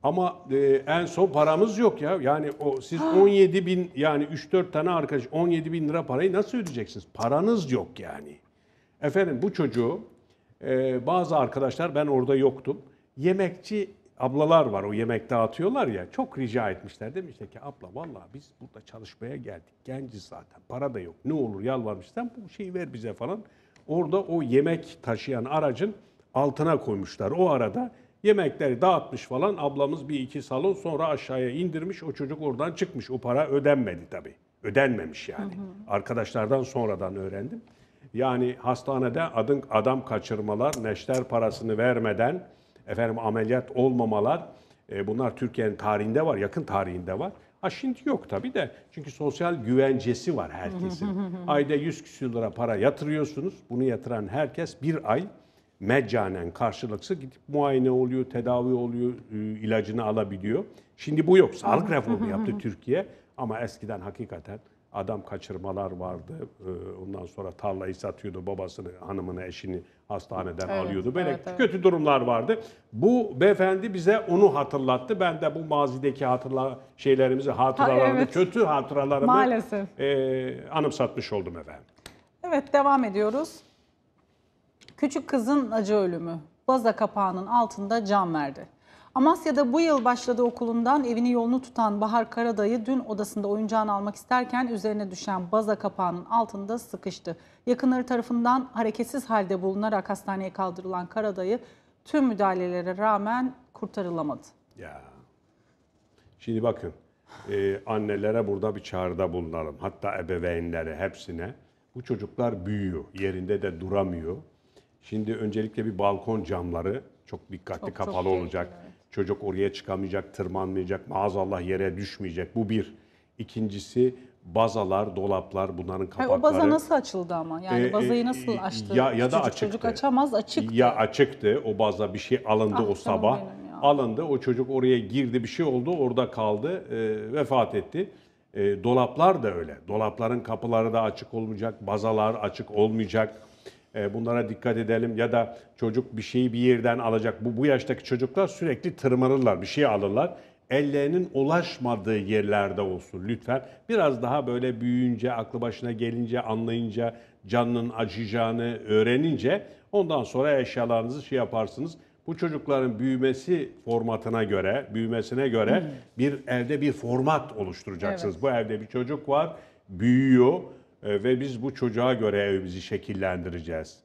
Ama e, en son paramız yok ya. Yani o siz 17 bin yani 3-4 tane arkadaş 17 bin lira parayı nasıl ödeyeceksiniz? Paranız yok yani. Efendim bu çocuğu e, bazı arkadaşlar ben orada yoktum. Yemekçi ablalar var o yemek dağıtıyorlar ya çok rica etmişler demişler ki abla vallahi biz burada çalışmaya geldik genciz zaten para da yok ne olur yalvarmışlar bu şeyi ver bize falan. Orada o yemek taşıyan aracın altına koymuşlar. O arada yemekleri dağıtmış falan ablamız bir iki salon sonra aşağıya indirmiş o çocuk oradan çıkmış. O para ödenmedi tabi Ödenmemiş yani. Hı hı. Arkadaşlardan sonradan öğrendim. Yani hastanede adam, adam kaçırmalar, neşter parasını vermeden efendim ameliyat olmamalar e, bunlar Türkiye'nin tarihinde var, yakın tarihinde var. Ha şimdi yok tabii de çünkü sosyal güvencesi var herkesin. Ayda 100 küsür lira para yatırıyorsunuz. Bunu yatıran herkes bir ay meccanen karşılıksız gidip muayene oluyor, tedavi oluyor, e, ilacını alabiliyor. Şimdi bu yok. Sağlık reformu yaptı Türkiye ama eskiden hakikaten adam kaçırmalar vardı. Ee, ondan sonra tarlayı satıyordu babasını, hanımını, eşini hastaneden evet, alıyordu. Böyle evet, evet. kötü durumlar vardı. Bu beyefendi bize onu hatırlattı. Ben de bu mazideki hatırla şeylerimizi, hatıralarımı, ha, evet. kötü hatıralarımı Maalesef. E, anımsatmış oldum efendim. Evet devam ediyoruz. Küçük kızın acı ölümü. Baza kapağının altında can verdi. Amasya'da bu yıl başladığı okulundan evini yolunu tutan Bahar Karadayı dün odasında oyuncağını almak isterken üzerine düşen baza kapağının altında sıkıştı. Yakınları tarafından hareketsiz halde bulunarak hastaneye kaldırılan Karadayı tüm müdahalelere rağmen kurtarılamadı. Ya. Şimdi bakın e, annelere burada bir çağrıda bulunalım. Hatta ebeveynlere hepsine. Bu çocuklar büyüyor. Yerinde de duramıyor. Şimdi öncelikle bir balkon camları çok dikkatli çok, kapalı çok olacak. Tehlikeli. Çocuk oraya çıkamayacak, tırmanmayacak, maazallah yere düşmeyecek. Bu bir. İkincisi bazalar, dolaplar, bunların kapakları. Hayır, o baza nasıl açıldı ama? Yani ee, bazayı e, nasıl açtı? Ya, ya da çocuk, açıktı. Çocuk açamaz, açıktı. Ya açıktı, o baza bir şey alındı ah, o sabah. Alındı, o çocuk oraya girdi, bir şey oldu, orada kaldı, e, vefat etti. E, dolaplar da öyle. Dolapların kapıları da açık olmayacak, bazalar açık olmayacak. Ee, bunlara dikkat edelim ya da çocuk bir şeyi bir yerden alacak. Bu, bu yaştaki çocuklar sürekli tırmanırlar, bir şey alırlar. Ellerinin ulaşmadığı yerlerde olsun lütfen. Biraz daha böyle büyüyünce, aklı başına gelince, anlayınca, canının acıyacağını öğrenince ondan sonra eşyalarınızı şey yaparsınız. Bu çocukların büyümesi formatına göre, büyümesine göre bir evde bir format oluşturacaksınız. Evet. Bu evde bir çocuk var, büyüyor ee, ve biz bu çocuğa göre evimizi şekillendireceğiz.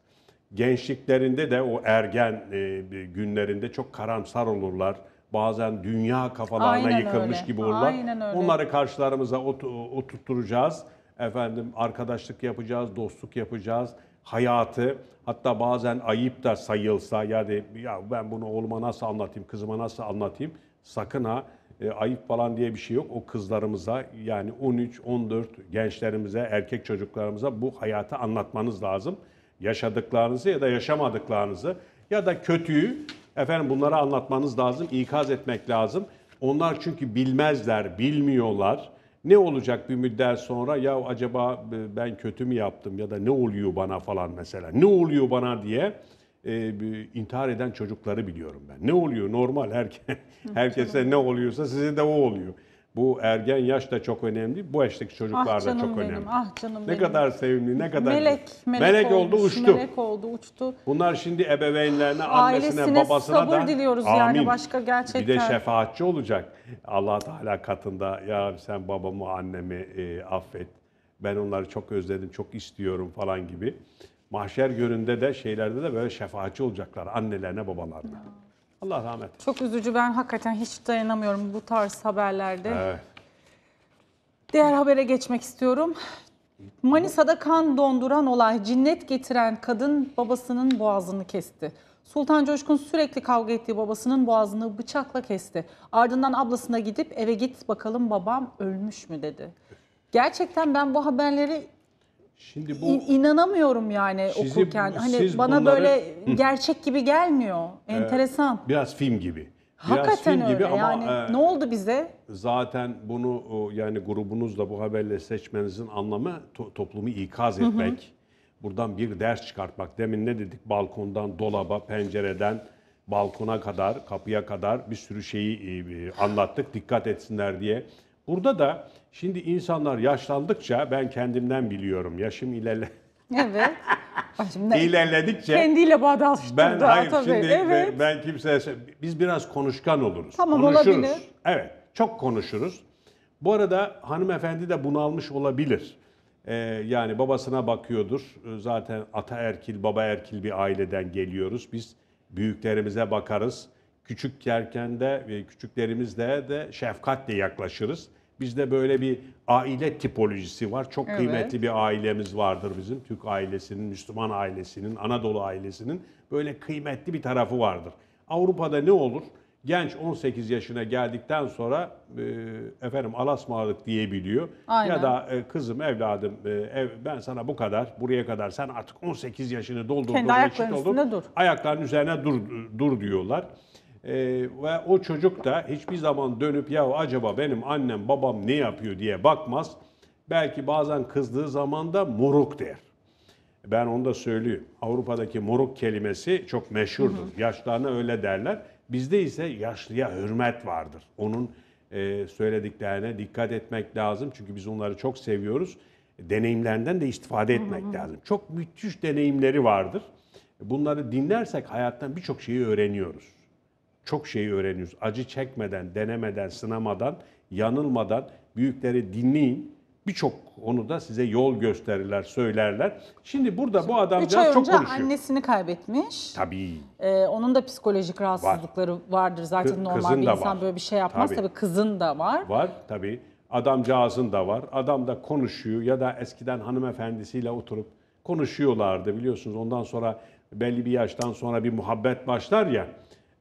Gençliklerinde de o ergen e, günlerinde çok karamsar olurlar. Bazen dünya kafalarına Aynen yıkılmış öyle. gibi olurlar. Onları karşılarımıza ot oturtturacağız. Efendim arkadaşlık yapacağız, dostluk yapacağız. Hayatı hatta bazen ayıp da sayılsa yani ya ben bunu oğluma nasıl anlatayım, kızıma nasıl anlatayım? Sakın ha e, ayıp falan diye bir şey yok. O kızlarımıza yani 13, 14 gençlerimize, erkek çocuklarımıza bu hayatı anlatmanız lazım. Yaşadıklarınızı ya da yaşamadıklarınızı ya da kötüyü efendim bunları anlatmanız lazım, ikaz etmek lazım. Onlar çünkü bilmezler, bilmiyorlar. Ne olacak bir müddet sonra ya acaba e, ben kötü mü yaptım ya da ne oluyor bana falan mesela. Ne oluyor bana diye e, intihar eden çocukları biliyorum ben. Ne oluyor normal herkes herkese ne oluyorsa size de o oluyor. Bu ergen yaş da çok önemli. Bu yaştaki ah çocuklar ah da çok benim, önemli. Ah canım ne benim. kadar sevimli, ne kadar melek melek, melek oldu, olmuş, uçtu. Melek oldu, uçtu. Bunlar şimdi ebeveynlerine, annesine, Ailesine babasına sabır da diliyoruz amin. yani başka gerçekten. Bir de şefaatçi olacak. Allah Teala katında ya sen babamı, annemi e, affet. Ben onları çok özledim, çok istiyorum falan gibi mahşer göründe de şeylerde de böyle şefaatçi olacaklar annelerine babalarına. Allah rahmet Çok üzücü ben hakikaten hiç dayanamıyorum bu tarz haberlerde. Evet. Diğer habere geçmek istiyorum. Manisa'da kan donduran olay cinnet getiren kadın babasının boğazını kesti. Sultan Coşkun sürekli kavga ettiği babasının boğazını bıçakla kesti. Ardından ablasına gidip eve git bakalım babam ölmüş mü dedi. Gerçekten ben bu haberleri Şimdi bu inanamıyorum yani sizi, okurken. Hani siz bana bunları, böyle gerçek gibi gelmiyor. Ee, Enteresan. E, biraz film gibi. Biraz Hakikaten film öyle. gibi ama yani e, ne oldu bize? Zaten bunu yani grubunuzla bu haberle seçmenizin anlamı to, toplumu ikaz etmek. Hı hı. Buradan bir ders çıkartmak. Demin ne dedik? Balkondan dolaba, pencereden balkona kadar, kapıya kadar bir sürü şeyi e, e anlattık. Dikkat etsinler diye. Burada da Şimdi insanlar yaşlandıkça ben kendimden biliyorum. Yaşım ilerle. Evet. Şimdi ilerledikçe kendiyle bağdaştırdı. Ben hayır tabii. şimdi evet. ben kimseye biz biraz konuşkan oluruz. Tamam konuşuruz. olabilir. Evet, çok konuşuruz. Bu arada hanımefendi de bunalmış olabilir. Ee, yani babasına bakıyordur. Ee, zaten ata erkil baba erkil bir aileden geliyoruz. Biz büyüklerimize bakarız. Küçük yerken de e, küçüklerimizle de şefkatle yaklaşırız. Bizde böyle bir aile tipolojisi var. Çok evet. kıymetli bir ailemiz vardır bizim. Türk ailesinin, Müslüman ailesinin, Anadolu ailesinin böyle kıymetli bir tarafı vardır. Avrupa'da ne olur? Genç 18 yaşına geldikten sonra e, efendim alasmalık diyebiliyor. Aynen. Ya da e, kızım, evladım e, ev, ben sana bu kadar, buraya kadar sen artık 18 yaşını doldurdun. Kendi ayaklarının üstünde dur. Ayaklarının üzerine dur, dur diyorlar. Ee, ve o çocuk da hiçbir zaman dönüp ya acaba benim annem babam ne yapıyor diye bakmaz. Belki bazen kızdığı zaman da moruk der. Ben onu da söylüyorum. Avrupa'daki moruk kelimesi çok meşhurdur. Yaşlarına öyle derler. Bizde ise yaşlıya hürmet vardır. Onun e, söylediklerine dikkat etmek lazım. Çünkü biz onları çok seviyoruz. Deneyimlerinden de istifade etmek lazım. Çok müthiş deneyimleri vardır. Bunları dinlersek hayattan birçok şeyi öğreniyoruz çok şey öğreniyoruz. Acı çekmeden, denemeden, sınamadan, yanılmadan büyükleri dinleyin. Birçok onu da size yol gösterirler, söylerler. Şimdi burada bu adamcağız çok konuşuyor. annesini kaybetmiş. Tabii. Ee, onun da psikolojik rahatsızlıkları vardır zaten Kı- normal bir insan var. böyle bir şey yapmaz. Tabii. Tabii. kızın da var. Var tabii. Adamcağızın da var. Adam da konuşuyor ya da eskiden hanımefendisiyle oturup konuşuyorlardı biliyorsunuz. Ondan sonra belli bir yaştan sonra bir muhabbet başlar ya.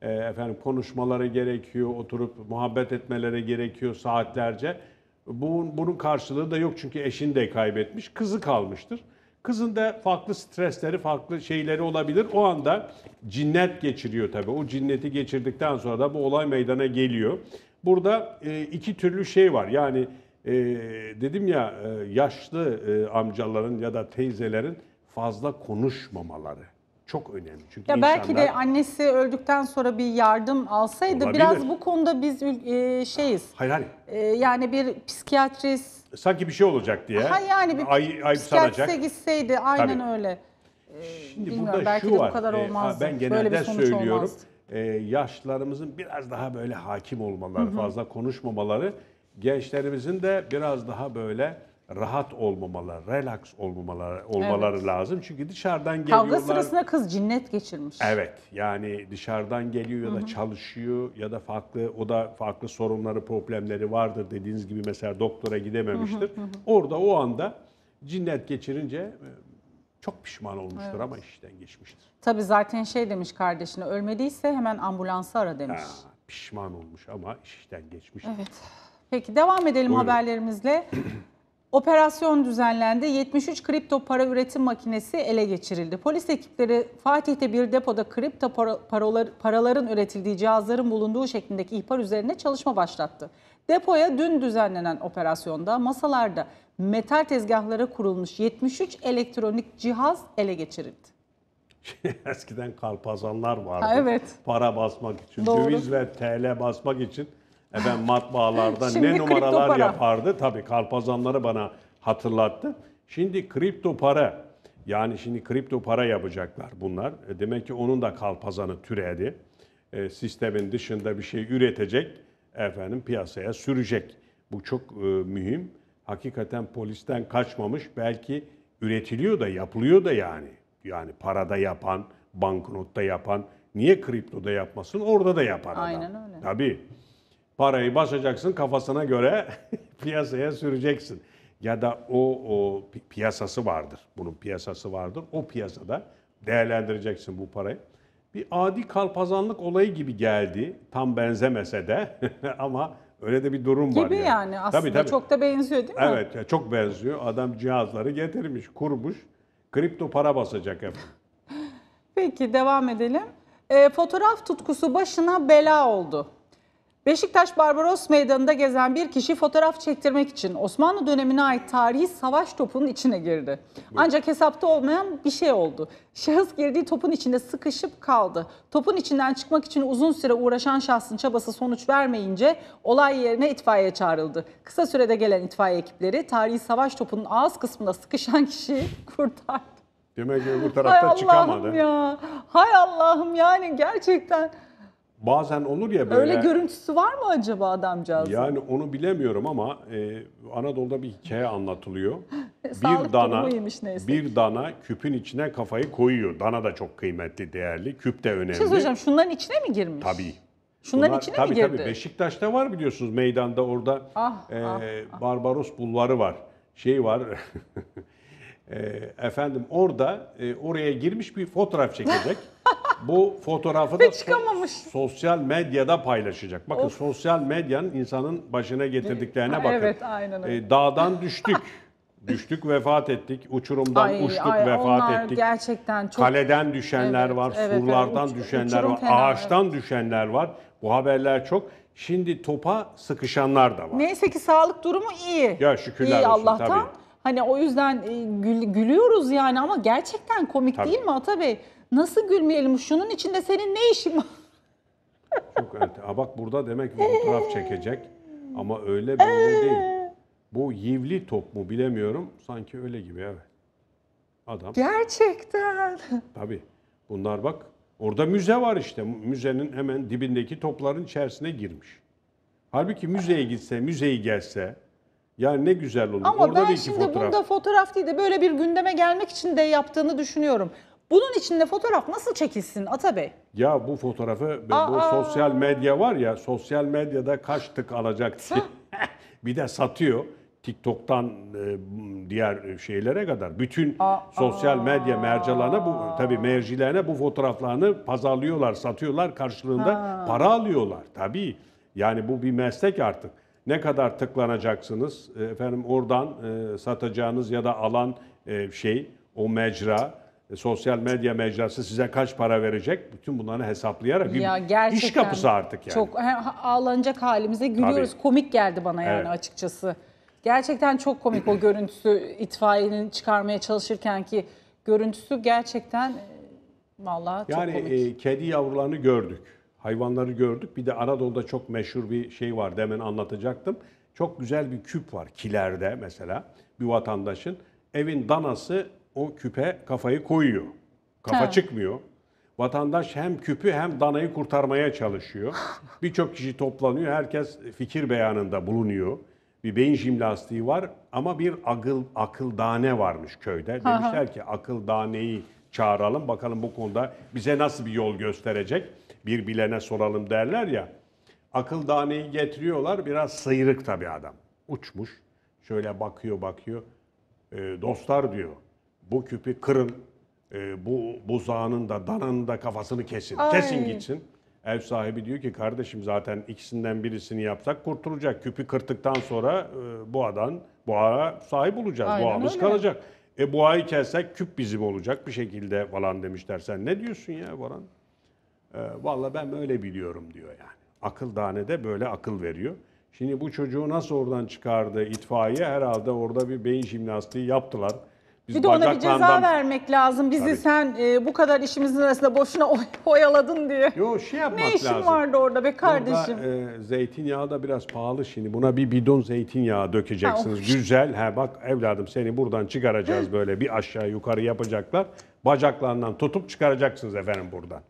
E, efendim konuşmaları gerekiyor, oturup muhabbet etmeleri gerekiyor saatlerce. Bunun, bunun karşılığı da yok çünkü eşini de kaybetmiş, kızı kalmıştır. Kızın da farklı stresleri, farklı şeyleri olabilir. O anda cinnet geçiriyor tabii. O cinneti geçirdikten sonra da bu olay meydana geliyor. Burada e, iki türlü şey var. Yani e, dedim ya yaşlı amcaların ya da teyzelerin fazla konuşmamaları çok önemli. Çünkü ya belki insanlar... de annesi öldükten sonra bir yardım alsaydı Olabilir. biraz bu konuda biz e, şeyiz. Hayır hayır. E, yani bir psikiyatrist sanki bir şey olacak diye. Ha yani bir ay, ayıp sanacak. gitseydi aynen Tabii. öyle. E, Şimdi bilmiyorum, burada belki şu de bu kadar e, olmazdı. ben genelde böyle bir söylüyorum. Olmazdı. E, yaşlılarımızın biraz daha böyle hakim olmaları, Hı-hı. fazla konuşmamaları, gençlerimizin de biraz daha böyle rahat olmamalar, relax olmamaları, olmaları evet. lazım. Çünkü dışarıdan geliyorlar. Kavga sırasında kız cinnet geçirmiş. Evet. Yani dışarıdan geliyor ya da Hı-hı. çalışıyor ya da farklı o da farklı sorunları, problemleri vardır dediğiniz gibi mesela doktora gidememiştir. Hı-hı. Orada o anda cinnet geçirince e, çok pişman olmuştur evet. ama işten geçmiştir. Tabii zaten şey demiş kardeşine ölmediyse hemen ambulansı ara demiş. Ha, pişman olmuş ama işten geçmiş. Evet. Peki devam edelim Buyurun. haberlerimizle. Operasyon düzenlendi. 73 kripto para üretim makinesi ele geçirildi. Polis ekipleri Fatih'te bir depoda kripto paraların üretildiği cihazların bulunduğu şeklindeki ihbar üzerine çalışma başlattı. Depoya dün düzenlenen operasyonda masalarda metal tezgahlara kurulmuş 73 elektronik cihaz ele geçirildi. Eskiden kalpazanlar vardı. Ha, evet. Para basmak için, Doğru. döviz ve TL basmak için Efendim matbaalarda ne numaralar para. yapardı. Tabii kalpazanları bana hatırlattı. Şimdi kripto para yani şimdi kripto para yapacaklar bunlar. E demek ki onun da kalpazanı türedi. E, sistemin dışında bir şey üretecek, efendim piyasaya sürecek. Bu çok e, mühim. Hakikaten polisten kaçmamış. Belki üretiliyor da yapılıyor da yani. Yani parada yapan, banknotta yapan. Niye kriptoda yapmasın? Orada da yapar Aynen adam. Aynen öyle. Tabii. Parayı basacaksın kafasına göre piyasaya süreceksin. Ya da o, o piyasası vardır. Bunun piyasası vardır. O piyasada değerlendireceksin bu parayı. Bir adi kalpazanlık olayı gibi geldi. Tam benzemese de ama öyle de bir durum gibi var. Gibi yani. yani aslında tabii, tabii. çok da benziyor değil mi? Evet çok benziyor. Adam cihazları getirmiş, kurmuş. Kripto para basacak efendim. Peki devam edelim. E, fotoğraf tutkusu başına bela oldu. Beşiktaş Barbaros Meydanı'nda gezen bir kişi fotoğraf çektirmek için Osmanlı dönemine ait tarihi savaş topunun içine girdi. Ancak hesapta olmayan bir şey oldu. Şahıs girdiği topun içinde sıkışıp kaldı. Topun içinden çıkmak için uzun süre uğraşan şahsın çabası sonuç vermeyince olay yerine itfaiye çağrıldı. Kısa sürede gelen itfaiye ekipleri tarihi savaş topunun ağız kısmında sıkışan kişiyi kurtardı. Demek ki öbür tarafta Hay Allah'ım çıkamadı. ya. Hay Allah'ım yani gerçekten bazen olur ya böyle. Öyle görüntüsü var mı acaba adamcağızın? Yani onu bilemiyorum ama e, Anadolu'da bir hikaye anlatılıyor. E, bir dana bir dana küpün içine kafayı koyuyor. Dana da çok kıymetli, değerli. Küp de şey önemli. Siz hocam şunların içine mi girmiş? Tabii. Şunların Bunlar, içine tabii, mi girdi? Tabii Beşiktaş'ta var biliyorsunuz meydanda orada ah, e, ah. ah. Barbaros bulvarı var. Şey var. e, efendim orada e, oraya girmiş bir fotoğraf çekecek. Bu fotoğrafı da çıkamamış. so- sosyal medyada paylaşacak. Bakın sosyal medyanın insanın başına getirdiklerine bakın. Evet, aynen öyle. Ee, dağdan düştük. düştük vefat ettik. Uçurumdan Ay, uçtuk ay, vefat onlar ettik. gerçekten çok Kaleden düşenler Evet, var, evet, surlardan Uç- düşenler var, fena, ağaçtan düşenler var. Bu haberler çok. Şimdi topa sıkışanlar da var. Neyse ki sağlık durumu iyi. Ya şükürler iyi olsun, Allah'tan. tabii. Hani o yüzden e, gül- gülüyoruz yani ama gerçekten komik Tabii. değil mi Ata Bey? Nasıl gülmeyelim? Şunun içinde senin ne işin var? Çok erte. Aa, bak burada demek ki fotoğraf çekecek. Ama öyle böyle değil. Bu yivli top mu bilemiyorum. Sanki öyle gibi evet. Adam. Gerçekten. Tabii. Bunlar bak. Orada müze var işte. Müzenin hemen dibindeki topların içerisine girmiş. Halbuki müzeye gitse, müzeyi gelse yani ne güzel olur. Ama Orada ben şimdi fotoğraf. bunda fotoğraf değil de böyle bir gündeme gelmek için de yaptığını düşünüyorum. Bunun içinde fotoğraf nasıl çekilsin Atabey? Ya bu fotoğrafı Aa. bu sosyal medya var ya sosyal medyada kaç tık alacak diye. bir de satıyor. TikTok'tan e, diğer şeylere kadar bütün aa, sosyal aa, medya mercalarına bu tabi mercilerine bu fotoğraflarını pazarlıyorlar, satıyorlar, karşılığında ha. para alıyorlar. tabi. Yani bu bir meslek artık. Ne kadar tıklanacaksınız efendim oradan e, satacağınız ya da alan e, şey o mecra e, sosyal medya mecrası size kaç para verecek? Bütün bunları hesaplayarak ya bir iş kapısı artık yani. Çok ağlanacak halimize gülüyoruz. Tabii. Komik geldi bana yani evet. açıkçası. Gerçekten çok komik o görüntüsü itfaiyenin çıkarmaya çalışırken ki görüntüsü gerçekten e, vallahi çok yani, komik. Yani e, kedi yavrularını gördük. Hayvanları gördük. Bir de Anadolu'da çok meşhur bir şey var demin anlatacaktım. Çok güzel bir küp var kilerde mesela bir vatandaşın. Evin danası o küpe kafayı koyuyor. Kafa ha. çıkmıyor. Vatandaş hem küpü hem danayı kurtarmaya çalışıyor. Birçok kişi toplanıyor. Herkes fikir beyanında bulunuyor. Bir beyin jimnastiği var ama bir akıl akıl dane varmış köyde. Demişler ki akıl daneyi çağıralım bakalım bu konuda bize nasıl bir yol gösterecek. Bir bilene soralım derler ya. Akıl daneyi getiriyorlar. Biraz sıyrık tabii adam. Uçmuş. Şöyle bakıyor bakıyor. E, dostlar diyor bu küpü kırın. E, bu buzağının da dananın da kafasını kesin. Ay. Kesin gitsin. Ev sahibi diyor ki kardeşim zaten ikisinden birisini yapsak kurtulacak. Küpü kırttıktan sonra e, boğadan boğa sahip olacağız. Aynen Boğamız öyle. kalacak. E bu boğayı kessek küp bizim olacak bir şekilde falan demişler. Sen ne diyorsun ya Baran? E, Valla ben öyle biliyorum diyor yani. Akıl de böyle akıl veriyor. Şimdi bu çocuğu nasıl oradan çıkardı itfaiye? Herhalde orada bir beyin jimnastiği yaptılar. Biz bir de ona bir ceza vermek lazım. Bizi Tabii. sen e, bu kadar işimizin arasında boşuna oyaladın diye. Yo şey yapmak Ne işin lazım. vardı orada be kardeşim? Orada, e, zeytinyağı da biraz pahalı şimdi. Buna bir bidon zeytinyağı dökeceksiniz. Ha, Güzel. Ha bak evladım seni buradan çıkaracağız böyle bir aşağı yukarı yapacaklar. Bacaklarından tutup çıkaracaksınız efendim buradan.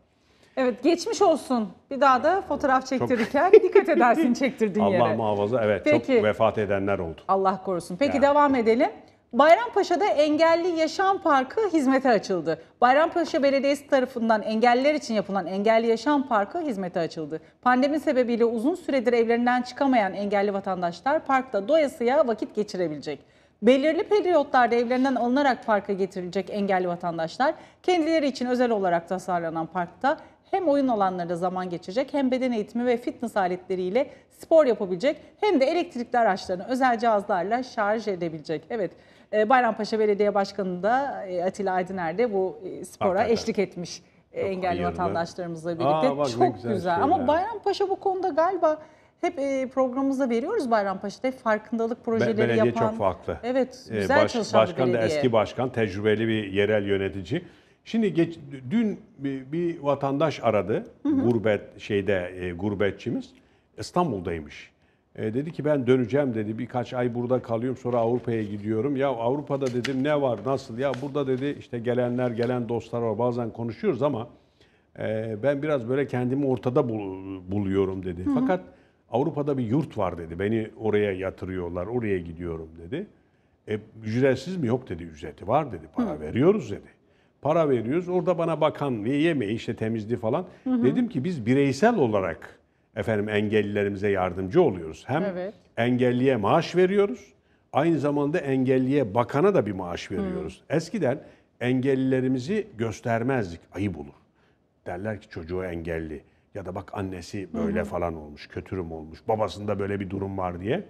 Evet geçmiş olsun. Bir daha da fotoğraf çektirirken çok... dikkat edersin çektirdiğin Allah yere. Allah muhafaza evet Peki. çok vefat edenler oldu. Allah korusun. Peki yani. devam edelim. Bayrampaşa'da Engelli Yaşam Parkı hizmete açıldı. Bayrampaşa Belediyesi tarafından engelliler için yapılan Engelli Yaşam Parkı hizmete açıldı. Pandemi sebebiyle uzun süredir evlerinden çıkamayan engelli vatandaşlar parkta doyasıya vakit geçirebilecek. Belirli periyotlarda evlerinden alınarak parka getirilecek engelli vatandaşlar kendileri için özel olarak tasarlanan parkta hem oyun alanlarında zaman geçecek, hem beden eğitimi ve fitness aletleriyle spor yapabilecek hem de elektrikli araçlarını özel cihazlarla şarj edebilecek. Evet ee, Bayrampaşa Belediye Başkanı da e, Atilla Aydıner de bu e, spora Hakikaten. eşlik etmiş e, Çok engelli hayırlı. vatandaşlarımızla birlikte. Aa, bak, Çok güzel, güzel. Şeyler. ama Bayrampaşa bu konuda galiba hep e, programımızda veriyoruz Bayrampaşa'da hep farkındalık projeleri belediye yapan. Belediye çok farklı. Evet, güzel Baş, çalışan Başkan belediye. da eski başkan, tecrübeli bir yerel yönetici. Şimdi geç, dün bir, bir vatandaş aradı, hı hı. gurbet şeyde e, gurbetçimiz İstanbul'daymış. E, dedi ki ben döneceğim dedi. Birkaç ay burada kalıyorum sonra Avrupa'ya gidiyorum. Ya Avrupa'da dedim ne var nasıl? Ya burada dedi işte gelenler gelen dostlar var. Bazen konuşuyoruz ama e, ben biraz böyle kendimi ortada bul buluyorum dedi. Hı hı. Fakat Avrupa'da bir yurt var dedi. Beni oraya yatırıyorlar. Oraya gidiyorum dedi. E, ücretsiz mi? Yok dedi. Ücreti var dedi. Para hı. veriyoruz dedi para veriyoruz. Orada bana bakan ve yemeği işte temizliği falan. Hı hı. Dedim ki biz bireysel olarak efendim engellilerimize yardımcı oluyoruz. Hem evet. engelliye maaş veriyoruz, aynı zamanda engelliye bakana da bir maaş veriyoruz. Hı. Eskiden engellilerimizi göstermezdik, ayıp olur. Derler ki çocuğu engelli ya da bak annesi böyle Hı. falan olmuş, kötürüm olmuş, babasında böyle bir durum var diye.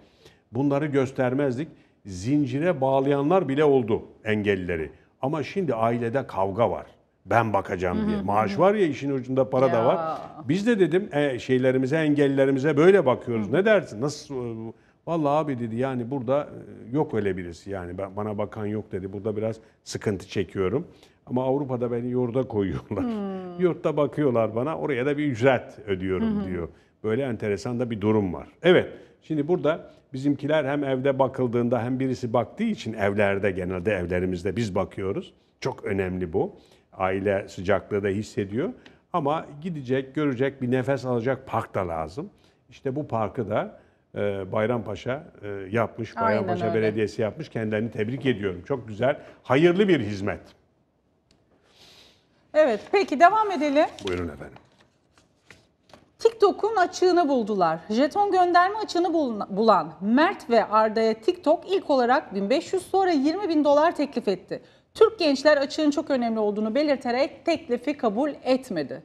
Bunları göstermezdik. Zincire bağlayanlar bile oldu engellileri. Ama şimdi ailede kavga var ben bakacağım diye. Maaş var ya işin ucunda para ya. da var. Biz de dedim e, şeylerimize, engellerimize böyle bakıyoruz. Hı. Ne dersin? Nasıl e, Vallahi abi dedi yani burada e, yok öyle birisi yani ben, bana bakan yok dedi. Burada biraz sıkıntı çekiyorum. Ama Avrupa'da beni yurda koyuyorlar. Hmm. Yurtta bakıyorlar bana oraya da bir ücret ödüyorum hmm. diyor. Böyle enteresan da bir durum var. Evet şimdi burada bizimkiler hem evde bakıldığında hem birisi baktığı için evlerde genelde evlerimizde biz bakıyoruz. Çok önemli bu aile sıcaklığı da hissediyor. Ama gidecek, görecek, bir nefes alacak park da lazım. İşte bu parkı da e, Bayrampaşa e, yapmış, Aynen Bayrampaşa öyle. Belediyesi yapmış. Kendilerini tebrik ediyorum. Çok güzel, hayırlı bir hizmet. Evet, peki devam edelim. Buyurun efendim. TikTok'un açığını buldular. Jeton gönderme açığını bulan Mert ve Arda'ya TikTok ilk olarak 1500 sonra 20 bin dolar teklif etti. Türk gençler açığın çok önemli olduğunu belirterek teklifi kabul etmedi.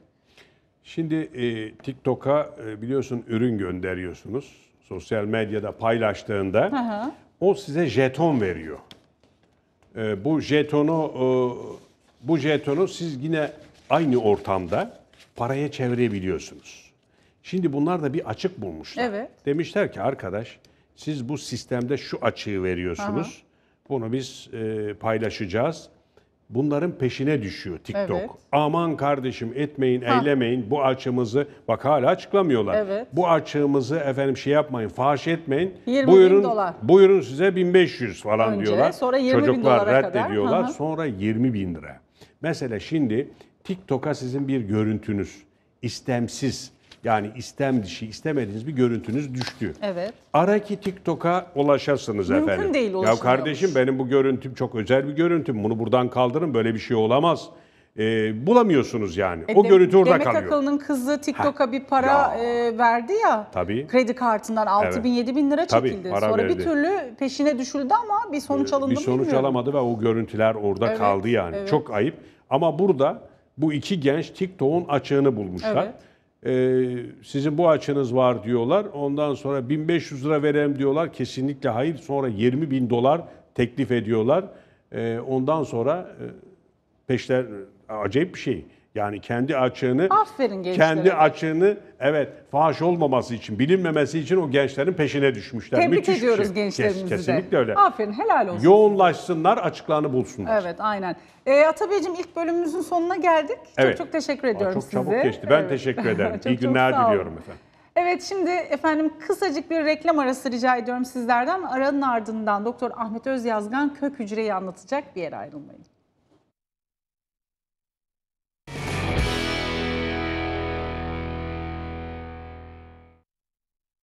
Şimdi e, TikTok'a e, biliyorsun ürün gönderiyorsunuz. Sosyal medyada paylaştığında Aha. o size jeton veriyor. E, bu jetonu e, bu jetonu siz yine aynı ortamda paraya çevirebiliyorsunuz. Şimdi bunlar da bir açık bulmuşlar. Evet. Demişler ki arkadaş siz bu sistemde şu açığı veriyorsunuz. Bunu biz e, paylaşacağız. Bunların peşine düşüyor TikTok. Evet. Aman kardeşim etmeyin, ha. eylemeyin bu açığımızı. Bak hala açıklamıyorlar. Evet. Bu açığımızı efendim şey yapmayın, fahiş etmeyin. 20 buyurun, bin dolar. Buyurun size 1500 falan Önce, diyorlar. Sonra 20 Çocuklar bin dolara reddediyorlar. Kadar. Sonra 20 bin lira. Mesela şimdi TikTok'a sizin bir görüntünüz istemsiz yani istem dışı istemediğiniz bir görüntünüz düştü. Evet. Ara ki TikTok'a ulaşasınız Mümkün efendim. Mümkün değil Ya kardeşim benim bu görüntüm çok özel bir görüntüm. Bunu buradan kaldırın böyle bir şey olamaz e, bulamıyorsunuz yani. E, o görüntü orada demek kalıyor. Demek Akalın'ın kızı TikTok'a bir para ya. E, verdi ya. Tabii. Kredi kartından 6 bin 7 bin lira çekildi. Tabii, para Sonra verdi. bir türlü peşine düşüldü ama bir sonuç ee, alındı Bir sonuç bilmiyorum. alamadı ve o görüntüler orada evet, kaldı yani. Evet. Çok ayıp. Ama burada bu iki genç TikTok'un açığını bulmuşlar. Evet e, sizin bu açınız var diyorlar. Ondan sonra 1500 lira verem diyorlar. Kesinlikle hayır. Sonra 20 bin dolar teklif ediyorlar. E, ondan sonra e, peşler acayip bir şey. Yani kendi açığını Aferin kendi açığını evet faş olmaması için, bilinmemesi için o gençlerin peşine düşmüşler. Tebrik Müthiş şey. ediyoruz şey. gençlerimizi Kes- de. Kesinlikle öyle. Aferin, helal olsun. Yoğunlaşsınlar, açıklarını bulsunlar. Evet, aynen. E, Atabeyciğim ilk bölümümüzün sonuna geldik. Evet. Çok çok teşekkür Aa, ediyorum çok size. çabuk geçti. Ben Evet. teşekkür ederim. Çok İyi günler olun. diliyorum efendim. Evet şimdi efendim kısacık bir reklam arası rica ediyorum sizlerden. Aranın ardından Doktor Ahmet Özyazgan kök hücreyi anlatacak bir yere ayrılmayın.